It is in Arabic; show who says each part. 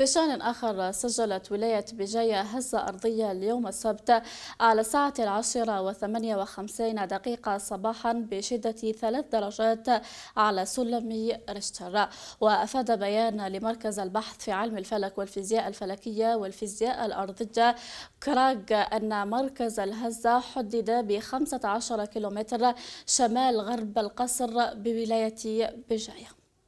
Speaker 1: في شان آخر سجلت ولاية بجاية هزة أرضية اليوم السبت على الساعة العاشرة وثمانية وخمسين دقيقة صباحا بشدة ثلاث درجات على سلم ريشتر وأفاد بيان لمركز البحث في علم الفلك والفيزياء الفلكية والفيزياء الأرضية كراغ أن مركز الهزة حدد بخمسة عشر كيلومتر شمال غرب القصر بولاية بجاية